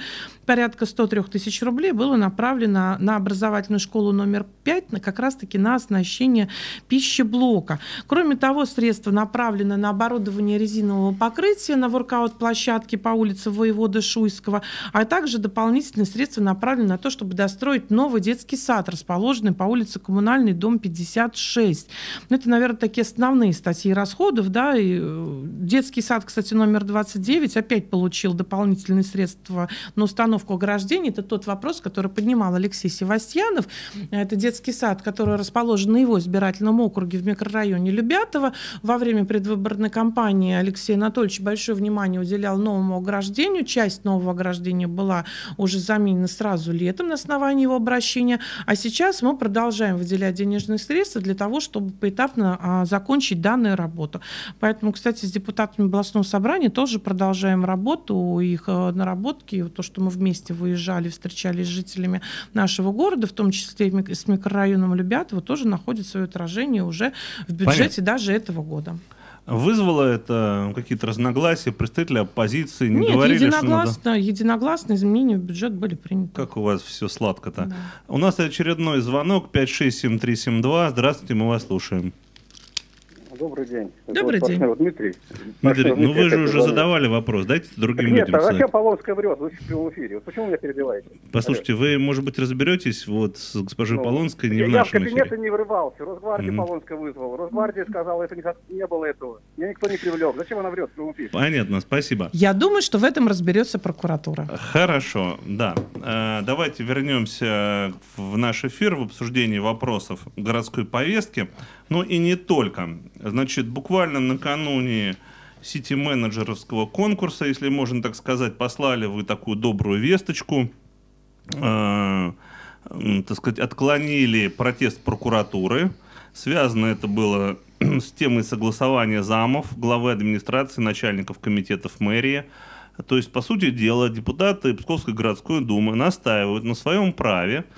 порядка 103 тысяч рублей было направлено на образовательную школу номер 5, на, как раз-таки на оснащение пищеблока. Кроме того, средства направлены на оборудование резинового покрытия на воркаут-площадке по улице Воевода Шуйского, а также дополнительные средства направлены на то, чтобы достроить новый детский сад, расположенный по улице Коммунальный, дом по-моему, 56. Ну, это, наверное, такие основные статьи расходов, да, и э, детский сад, кстати, номер 29 опять получил дополнительные средства на установку ограждений. Это тот вопрос, который поднимал Алексей Севастьянов. Это детский сад, который расположен на его избирательном округе в микрорайоне Любятова. Во время предвыборной кампании Алексей Анатольевич большое внимание уделял новому ограждению. Часть нового ограждения была уже заменена сразу летом на основании его обращения. А сейчас мы продолжаем выделять денежные денежные средства для того, чтобы поэтапно а, закончить данную работу. Поэтому, кстати, с депутатами областного собрания тоже продолжаем работу, их э, наработки, то, что мы вместе выезжали, встречались с жителями нашего города, в том числе и с микрорайоном Любятово, тоже находит свое отражение уже в бюджете Понятно. даже этого года. Вызвало это ну, какие-то разногласия, представители оппозиции не Нет, говорили, единогласно, что надо... единогласно изменения в бюджет были приняты. Как у вас все сладко-то. Да. У нас очередной звонок 567372. Здравствуйте, мы вас слушаем. Добрый день. Добрый Это день. Вот Дмитрий. Дмитрий, ну вы же уже задавали вопрос, дайте другим так, людям. Нет, а зачем Полонская врет? Вы в прямом эфире. Вот почему меня перебиваете? Послушайте, вы, может быть, разберетесь вот с госпожой ну, Полонской не я, в нашем Я в кабинет эфире. не врывался. Росгвардия угу. Полонская вызвала. Росгвардия сказала, это никак не было этого. Меня никто не привлек. Зачем она врет в прямом эфире? Понятно, спасибо. Я думаю, что в этом разберется прокуратура. Хорошо, да. Э, давайте вернемся в наш эфир в обсуждении вопросов городской повестки. Ну и не только. Значит, буквально накануне сити-менеджеровского конкурса, если можно так сказать, послали вы такую добрую весточку, э, так сказать, отклонили протест прокуратуры. Связано это было с темой согласования замов, главы администрации, начальников комитетов мэрии. То есть, по сути дела, депутаты Псковской городской думы настаивают на своем праве –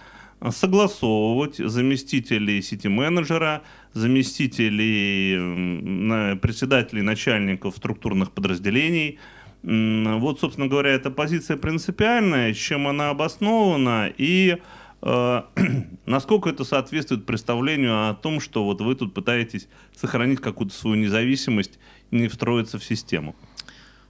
согласовывать заместителей сети-менеджера, заместителей председателей начальников структурных подразделений. Вот, собственно говоря, эта позиция принципиальная, чем она обоснована и э, насколько это соответствует представлению о том, что вот вы тут пытаетесь сохранить какую-то свою независимость не встроиться в систему.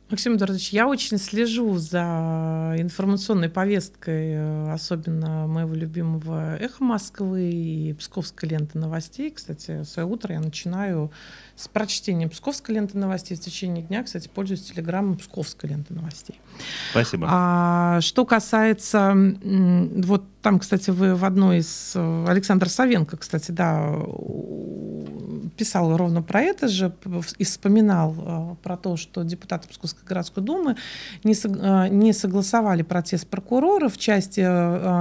Максим Эдуардович, я очень слежу за информационной повесткой, э, особенно моего любимого «Эхо Москвы» и «Псковской ленты новостей». Кстати, свое утро я начинаю с прочтением Псковской ленты новостей. В течение дня, кстати, пользуюсь телеграммом Псковской ленты новостей. Спасибо. А, что касается, вот там, кстати, вы в одной из... Э, Александр Савенко, кстати, да, писал ровно про это же и вспоминал э, про то, что депутаты Псковской городской думы не, э, не согласовали протест прокурора в части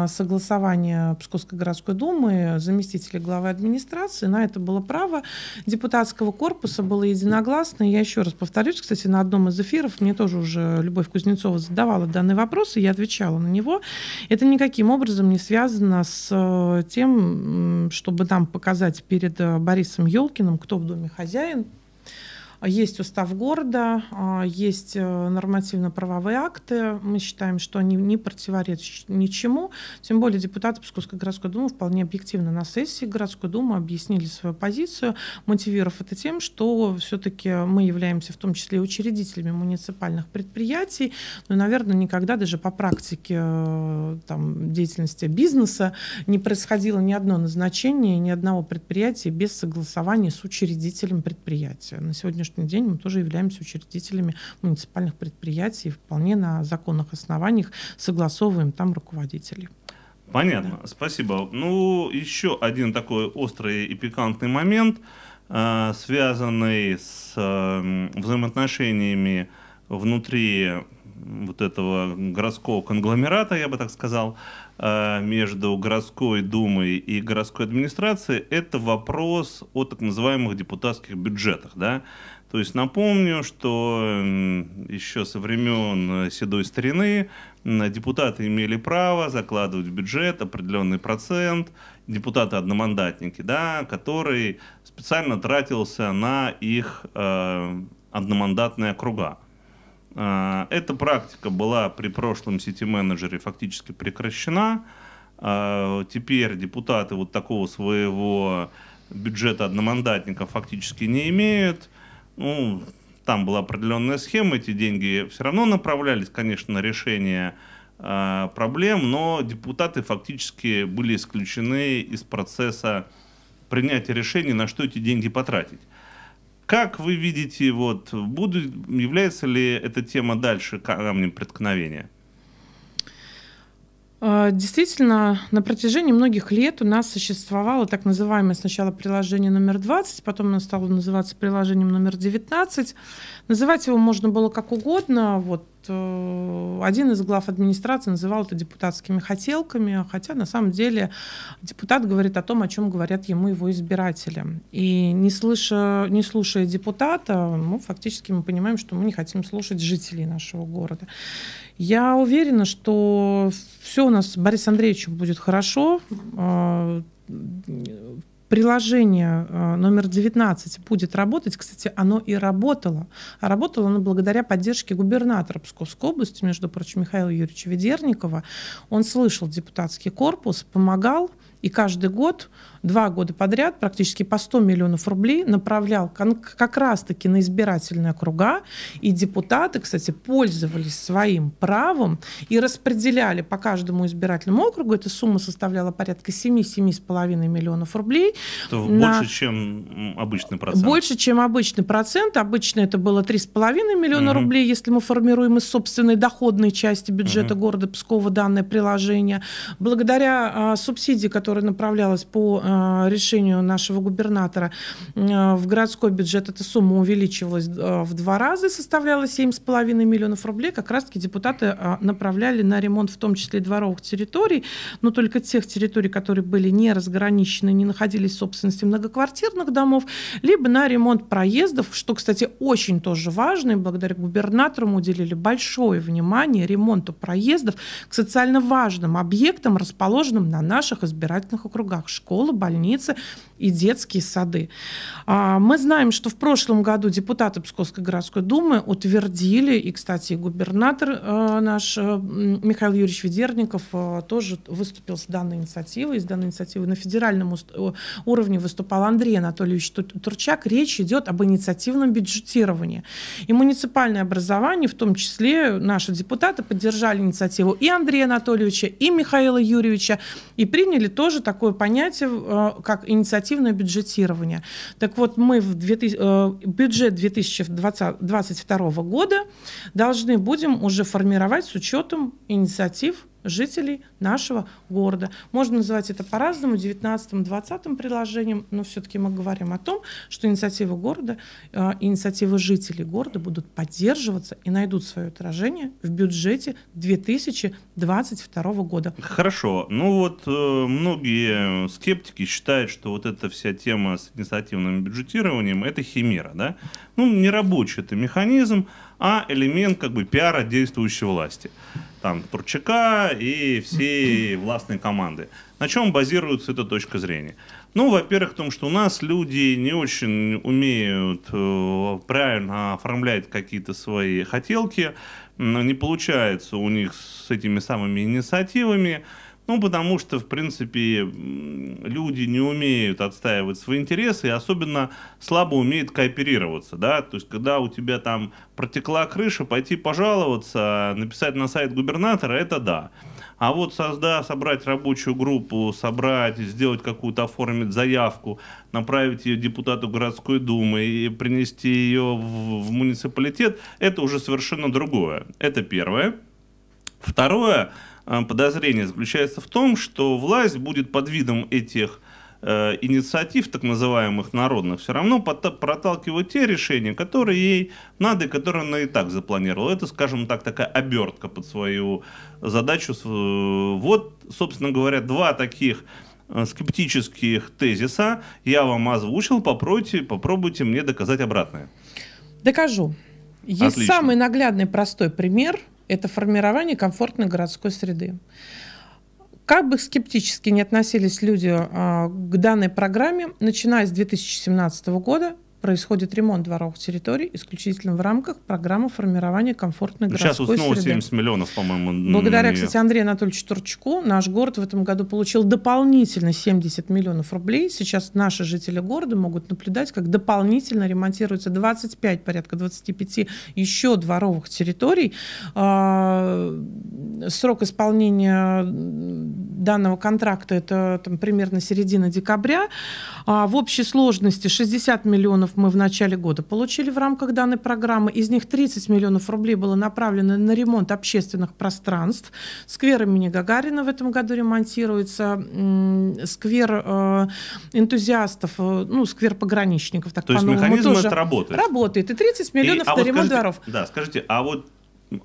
согласования Псковской городской думы заместителя главы администрации. На это было право депутатского корпуса корпуса было единогласно. Я еще раз повторюсь, кстати, на одном из эфиров мне тоже уже Любовь Кузнецова задавала данный вопрос, и я отвечала на него. Это никаким образом не связано с э, тем, чтобы нам показать перед э, Борисом Елкиным, кто в доме хозяин, а, есть устав города, а, есть э, нормативно-правовые акты. Мы считаем, что они не противоречат ничему. Тем более депутаты Псковской городской думы вполне объективно на сессии городской думы объяснили свою позицию, мотивировав это тем, что все-таки мы являемся в том числе учредителями муниципальных предприятий, но, ну наверное, никогда даже по практике э, там, деятельности бизнеса не происходило ни одно назначение ни одного предприятия без согласования с учредителем предприятия. На сегодня сегодняшний день мы тоже являемся учредителями муниципальных предприятий и вполне на законных основаниях согласовываем там руководителей. Понятно, да. спасибо. Ну, еще один такой острый и пикантный момент, э, связанный с э, взаимоотношениями внутри вот этого городского конгломерата, я бы так сказал, э, между городской думой и городской администрацией, это вопрос о так называемых депутатских бюджетах. Да? То есть напомню, что еще со времен седой старины депутаты имели право закладывать в бюджет определенный процент, депутаты-одномандатники, да, который специально тратился на их э, одномандатные округа. А, эта практика была при прошлом сети-менеджере фактически прекращена. А, теперь депутаты вот такого своего бюджета одномандатников фактически не имеют. Ну, там была определенная схема, эти деньги все равно направлялись, конечно, на решение а, проблем, но депутаты фактически были исключены из процесса принятия решений, на что эти деньги потратить. Как вы видите, вот, будет, является ли эта тема дальше камнем преткновения? Э, действительно, на протяжении многих лет у нас существовало так называемое сначала приложение номер 20, потом оно стало называться приложением номер 19. Называть его можно было как угодно. Вот э, один из глав администрации называл это депутатскими хотелками, хотя на самом деле депутат говорит о том, о чем говорят ему его избиратели. И не, слыша, не слушая депутата, мы ну, фактически мы понимаем, что мы не хотим слушать жителей нашего города. Я уверена, что все у нас с Борисом Андреевичем будет хорошо. А, приложение э, номер 19 будет работать, кстати, оно и работало. А работало оно благодаря поддержке губернатора Псковской области, между прочим, Михаила Юрьевича Ведерникова. Он слышал депутатский корпус, помогал, и каждый год, два года подряд, практически по 100 миллионов рублей направлял как раз-таки на избирательные округа. И депутаты, кстати, пользовались своим правом и распределяли по каждому избирательному округу. Эта сумма составляла порядка 7-7,5 миллионов рублей. Это на... больше, чем обычный процент. Больше, чем обычный процент. Обычно это было 3,5 миллиона угу. рублей, если мы формируем из собственной доходной части бюджета угу. города Пскова данное приложение. Благодаря а, субсидии, которая направлялась по а, решению нашего губернатора а, в городской бюджет, эта сумма увеличилась а, в два раза и составляла 7,5 миллионов рублей. Как раз-таки депутаты а, направляли на ремонт в том числе дворовых территорий, но только тех территорий, которые были не разграничены, не находились становились собственностью многоквартирных домов, либо на ремонт проездов, что, кстати, очень тоже важно, и благодаря губернаторам уделили большое внимание ремонту проездов к социально важным объектам, расположенным на наших избирательных округах – школы, больницы, и детские сады. А, мы знаем, что в прошлом году депутаты Псковской городской думы утвердили, и, кстати, губернатор э, наш э, Михаил Юрьевич Ведерников э, тоже выступил с данной инициативой, с данной инициативой на федеральном уровне выступал Андрей Анатольевич Турчак. Речь идет об инициативном бюджетировании. И муниципальное образование, в том числе наши депутаты, поддержали инициативу и Андрея Анатольевича, и Михаила Юрьевича, и приняли тоже такое понятие, как инициатива оперативное бюджетирование. Так вот, мы в 2000, э, бюджет 2022 года должны будем уже формировать с учетом инициатив жителей нашего города. Можно называть это по-разному, 19-20 предложением, но все-таки мы говорим о том, что инициатива города, э, инициативы жителей города будут поддерживаться и найдут свое отражение в бюджете 2022 года. Хорошо. Ну вот э, многие скептики считают, что вот эта вся тема с инициативным бюджетированием – это химера, да? Ну, не рабочий это механизм, а элемент как бы пиара действующей власти там Турчака и всей властной команды. На чем базируется эта точка зрения? Ну, во-первых, в том, что у нас люди не очень умеют э, правильно оформлять какие-то свои хотелки, не получается у них с этими самыми инициативами. Ну, потому что, в принципе, люди не умеют отстаивать свои интересы и особенно слабо умеют кооперироваться, да, то есть, когда у тебя там протекла крыша, пойти пожаловаться, написать на сайт губернатора, это да. А вот создать, собрать рабочую группу, собрать, сделать какую-то, оформить заявку, направить ее депутату городской думы и принести ее в, в муниципалитет, это уже совершенно другое. Это первое. Второе, Э, подозрение заключается в том, что власть будет под видом этих э, инициатив, так называемых народных, все равно проталкивать те решения, которые ей надо и которые она и так запланировала. Это, скажем так, такая обертка под свою задачу. Э, вот, собственно говоря, два таких скептических тезиса я вам озвучил, попробуйте, попробуйте мне доказать обратное. Докажу. Есть Отлично. самый наглядный простой пример – это формирование комфортной городской среды. Как бы скептически не относились люди а, к данной программе, начиная с 2017 года происходит ремонт дворовых территорий исключительно в рамках программы формирования комфортной ну, городской Сейчас снова среды. 70 миллионов, по-моему. Благодаря, не... кстати, Андрею Анатольевичу Турчаку наш город в этом году получил дополнительно 70 миллионов рублей. Сейчас наши жители города могут наблюдать, как дополнительно ремонтируется 25, порядка 25 еще дворовых территорий. А, срок исполнения данного контракта это там, примерно середина декабря. А в общей сложности 60 миллионов мы в начале года получили в рамках данной программы. Из них 30 миллионов рублей было направлено на ремонт общественных пространств. Сквер имени Гагарина в этом году ремонтируется. Сквер э, энтузиастов, э, ну, сквер пограничников. Так То есть механизм тоже. это работает? Работает. И 30 миллионов и, а на вот ремонт скажите, дворов. Да, скажите, а вот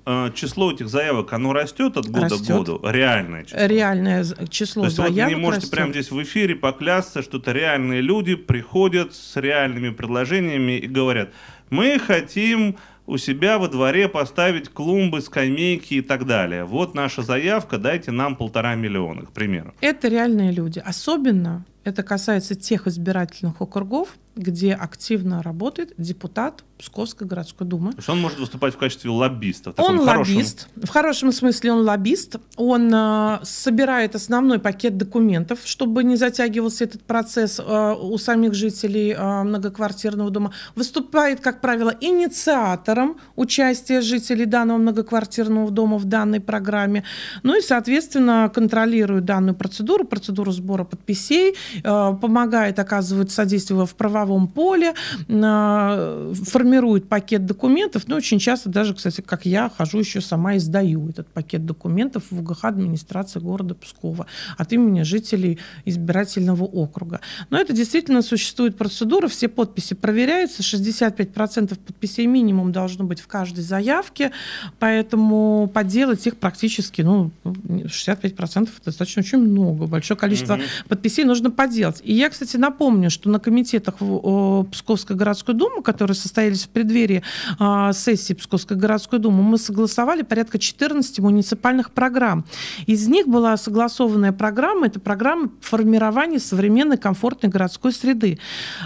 Э, число этих заявок, оно растет от года растет. к году? Реальное число? Реальное число То есть заявок вот не можете растет. прямо здесь в эфире поклясться, что это реальные люди приходят с реальными предложениями и говорят, мы хотим у себя во дворе поставить клумбы, скамейки и так далее. Вот наша заявка, дайте нам полтора миллиона, к примеру. Это реальные люди. Особенно это касается тех избирательных округов, где активно работает депутат Псковской городской думы. То есть он может выступать в качестве лоббиста? В он хорошем... лоббист. В хорошем смысле он лоббист. Он э, собирает основной пакет документов, чтобы не затягивался этот процесс э, у самих жителей э, многоквартирного дома. Выступает, как правило, инициатором участия жителей данного многоквартирного дома в данной программе. Ну и, соответственно, контролирует данную процедуру, процедуру сбора подписей Э, помогает, оказывает содействие в правовом поле, э, формирует пакет документов, но ну, очень часто даже, кстати, как я, хожу еще сама и сдаю этот пакет документов в УГХ администрации города Пскова от имени жителей избирательного округа. Но это действительно существует процедура, все подписи проверяются, 65% подписей минимум должно быть в каждой заявке, поэтому поделать их практически, ну, 65% это достаточно очень много. Большое количество угу. подписей нужно поделать. И я, кстати, напомню, что на комитетах Псковской городской думы, которые состоялись в преддверии а, сессии Псковской городской думы, мы согласовали порядка 14 муниципальных программ. Из них была согласованная программа, это программа формирования современной комфортной городской среды.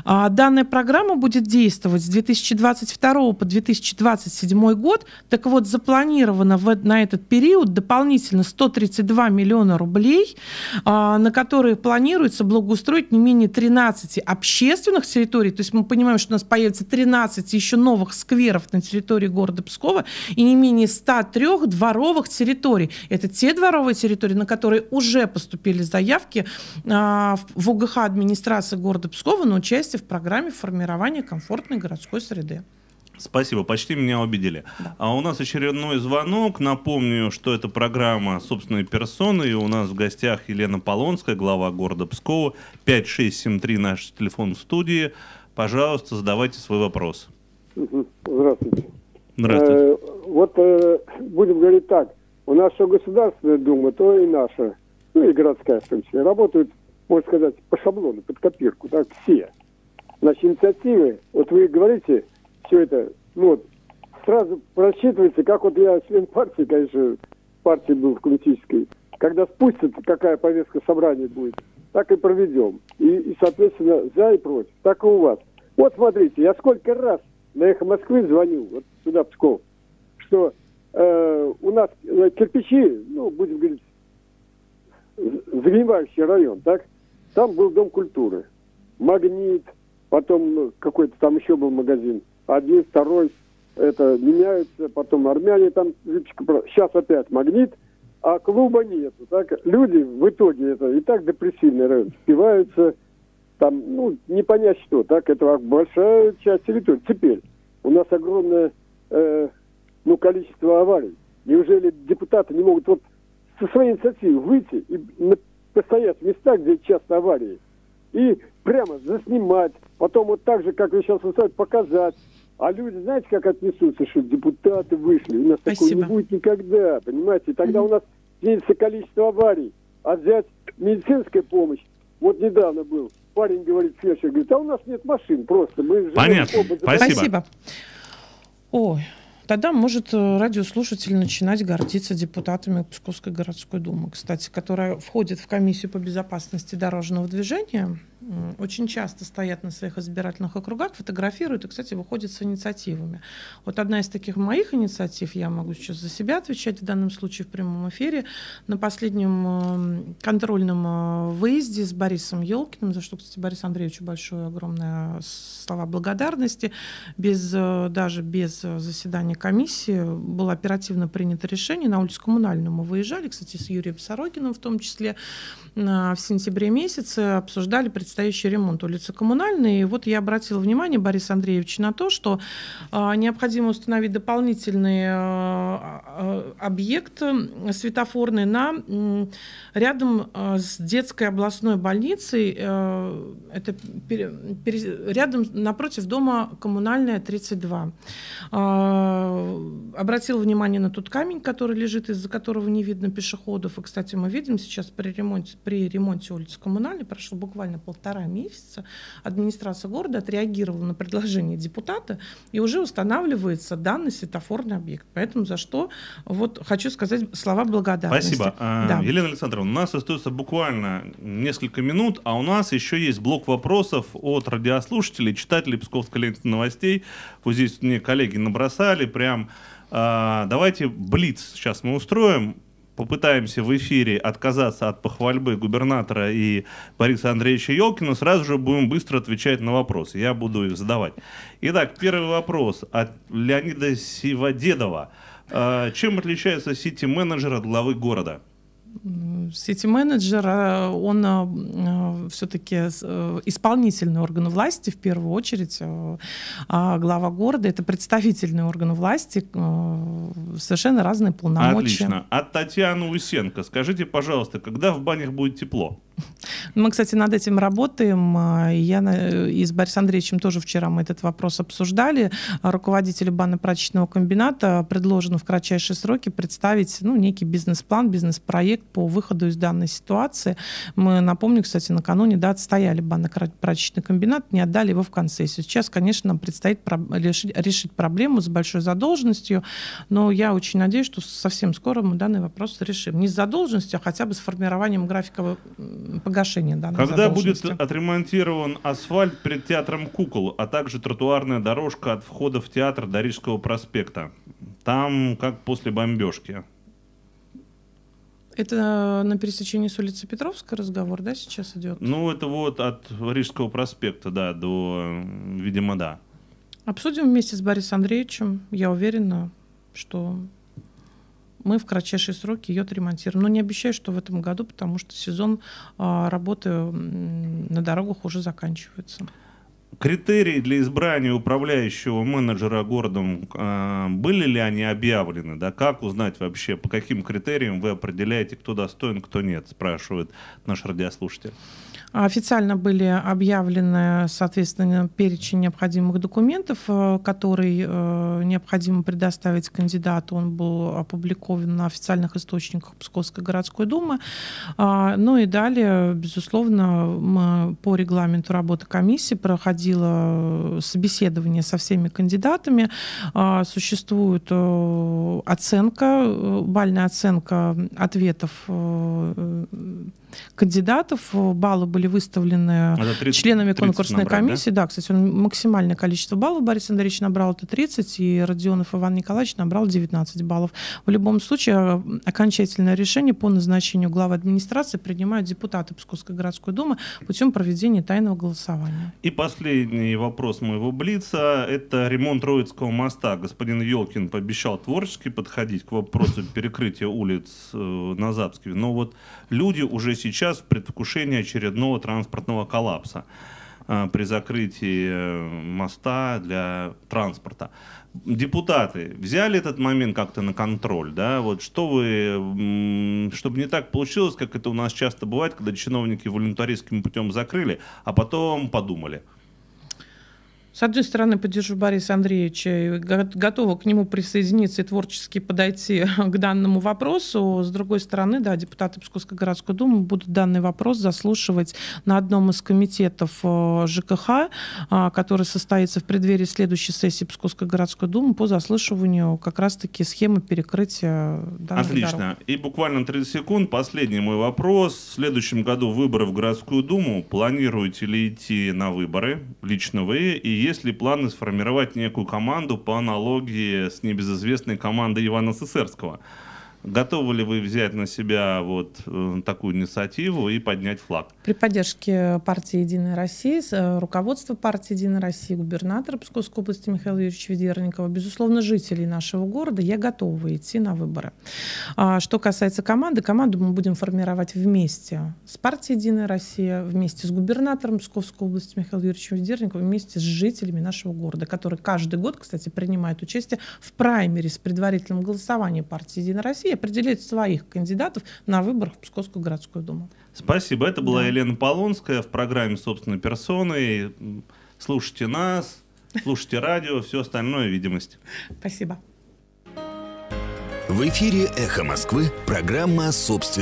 А, данная программа будет действовать с 2022 по 2027 год. Так вот, запланировано в, на этот период дополнительно 132 миллиона рублей, а, на которые планируется благоустройство благоустроить не менее 13 общественных территорий, то есть мы понимаем, что у нас появится 13 еще новых скверов на территории города Пскова и не менее 103 дворовых территорий. Это те дворовые территории, на которые уже поступили заявки а, в УГХ администрации города Пскова на участие в программе формирования комфортной городской среды. Спасибо, почти меня убедили. А у нас очередной звонок. Напомню, что это программа собственной персоны. И у нас в гостях Елена Полонская, глава города Пскова. 5673 наш телефон в студии. Пожалуйста, задавайте свой вопрос. Здравствуйте. Здравствуйте. Э, вот э, будем говорить так. У нас что Государственная Дума, то и наша, ну и городская в том числе, работают, можно сказать, по шаблону, под копирку, так, все. Значит, инициативы, вот вы говорите, все это, ну вот, сразу просчитывается, как вот я член партии, конечно, партии был в классической, когда спустят, какая повестка собрания будет, так и проведем. И, и, соответственно, за и против. Так и у вас. Вот смотрите, я сколько раз на «Эхо Москвы» звонил, вот сюда, Псков, что э, у нас э, кирпичи, ну, будем говорить, загнивающий район, так? Там был Дом культуры. Магнит, потом какой-то там еще был магазин – один, второй, это меняются, потом армяне там, сейчас опять магнит, а клуба нету. Так, люди в итоге, это и так депрессивный район, спиваются, там, ну, не понять что, так, это большая часть территории. Теперь у нас огромное, э, ну, количество аварий. Неужели депутаты не могут вот со своей инициативой выйти и постоять в местах, где часто аварии, и прямо заснимать, Потом вот так же, как вы сейчас высказали, показать. А люди, знаете, как отнесутся, что депутаты вышли. У нас Спасибо. такого не будет никогда, понимаете? И тогда у нас снизится количество аварий. А взять медицинская помощь, вот недавно был, парень говорит, фельдшер, говорит, а у нас нет машин просто. Мы Понятно, спасибо. спасибо. Ой, тогда может э, радиослушатель начинать гордиться депутатами Псковской городской думы, кстати, которая входит в комиссию по безопасности дорожного движения очень часто стоят на своих избирательных округах, фотографируют и, кстати, выходят с инициативами. Вот одна из таких моих инициатив, я могу сейчас за себя отвечать в данном случае в прямом эфире, на последнем эм, контрольном э, выезде с Борисом Елкиным, за что, кстати, Борис Андреевичу большое огромное э, слова благодарности, без, э, даже без заседания комиссии было оперативно принято решение, на улицу Коммунальную мы выезжали, кстати, с Юрием Сорокином в том числе, в сентябре месяце обсуждали представление предстоящий ремонт улицы Коммунальной. И вот я обратила внимание, Борис Андреевич, на то, что а, необходимо установить дополнительный а, а, объект светофорный на, рядом с детской областной больницей. Э, это рядом напротив дома Коммунальная, 32. Обратила внимание на тот камень, который лежит, из-за которого не видно пешеходов. И, кстати, мы видим сейчас при ремонте, при ремонте улицы Коммунальной, прошло буквально полтора полтора месяца администрация города отреагировала на предложение депутата и уже устанавливается данный светофорный объект. Поэтому за что вот хочу сказать слова благодарности. Спасибо. А, да. Елена Александровна, у нас остается буквально несколько минут, а у нас еще есть блок вопросов от радиослушателей, читателей Псковской ленты новостей. Вот здесь мне коллеги набросали прям а, Давайте блиц сейчас мы устроим попытаемся в эфире отказаться от похвальбы губернатора и Бориса Андреевича Елкина, сразу же будем быстро отвечать на вопросы. Я буду их задавать. Итак, первый вопрос от Леонида Сиводедова. А, чем отличается сити-менеджер от главы города? Сети менеджер он э, э, все-таки э, исполнительный орган власти, в первую очередь, а глава города — это представительный орган власти, совершенно разные полномочия. Отлично. От Татьяны Усенко. Скажите, пожалуйста, когда в банях будет тепло? Ну, мы, кстати, над этим работаем. А, я э, и с Борисом Андреевичем тоже вчера мы этот вопрос обсуждали. А Руководителю банно-прачечного комбината предложено в кратчайшие сроки представить ну, некий бизнес-план, бизнес-проект по выходу из данной ситуации. Мы, напомню, кстати, накануне да, отстояли банно-прачечный комбинат, не отдали его в концессию. Сейчас, конечно, нам предстоит решить проблему с большой задолженностью, но я очень надеюсь, что совсем скоро мы данный вопрос решим. Не с задолженностью, а хотя бы с формированием графика погашение, данной Когда будет отремонтирован асфальт перед театром кукол, а также тротуарная дорожка от входа в театр до Рижского проспекта? Там как после бомбежки. Это на пересечении с улицы Петровской разговор, да, сейчас идет? Ну, это вот от Рижского проспекта, да, до, видимо, да. Обсудим вместе с Борисом Андреевичем. Я уверена, что мы в кратчайшие сроки ее отремонтируем. Но не обещаю, что в этом году, потому что сезон а, работы на дорогах уже заканчивается. Критерии для избрания управляющего менеджера городом, а, были ли они объявлены? Да? Как узнать вообще, по каким критериям вы определяете, кто достоин, кто нет, спрашивает наш радиослушатель. А официально были объявлены, соответственно, перечень необходимых документов, э, который э, необходимо предоставить кандидату. Он был опубликован на официальных источниках Псковской городской думы. А, ну и далее, безусловно, по регламенту работы комиссии проходило э, собеседование со всеми кандидатами. А, существует оценка, бальная оценка ответов кандидатов. Баллы были выставлены а членами конкурсной набрал, комиссии. Да? да, кстати, он максимальное количество баллов Борис Андреевич набрал это 30, и Родионов Иван Николаевич набрал 19 баллов. В любом случае, э, окончательное решение по назначению главы администрации принимают депутаты Псковской городской думы путем проведения тайного голосования. И последний вопрос моего Блица – это ремонт Троицкого моста. Господин Елкин пообещал творчески подходить к вопросу перекрытия улиц э, на Запске, но вот люди уже сейчас сейчас в предвкушении очередного транспортного коллапса э, при закрытии э, моста для транспорта. Депутаты взяли этот момент как-то на контроль, да, вот что вы, чтобы не так получилось, как это у нас часто бывает, когда чиновники волонтаристским путем закрыли, а потом подумали – с одной стороны, поддержу Бориса Андреевича, готова к нему присоединиться и творчески подойти к данному вопросу. С другой стороны, да, депутаты Псковской городской думы будут данный вопрос заслушивать на одном из комитетов э, ЖКХ, а, который состоится в преддверии следующей сессии Псковской городской думы по заслушиванию как раз-таки схемы перекрытия э, данных Отлично. Дорог. И буквально 30 секунд. Последний мой вопрос. В следующем году выборы в городскую думу. Планируете ли идти на выборы лично вы? И есть ли планы сформировать некую команду по аналогии с небезызвестной командой Ивана Сысерского – Готовы ли вы взять на себя вот э, такую инициативу и поднять флаг? При поддержке партии «Единая Россия», э, руководство партии «Единая Россия», губернатора Псковской области Михаила Юрьевича Ведерникова, безусловно, жителей нашего города, я готова идти на выборы. А, что касается команды, команду мы будем формировать вместе с партией «Единая Россия», вместе с губернатором Псковской области Михаилом Юрьевичем Ведерниковым, вместе с жителями нашего города, которые каждый год, кстати, принимают участие в праймере с предварительным голосованием партии «Единая Россия», определяет своих кандидатов на выборах в Псковскую городскую думу. Спасибо. Это была да. Елена Полонская в программе собственной персоны. Слушайте нас, слушайте радио, все остальное видимость. Спасибо. В эфире «Эхо Москвы» программа «Собственная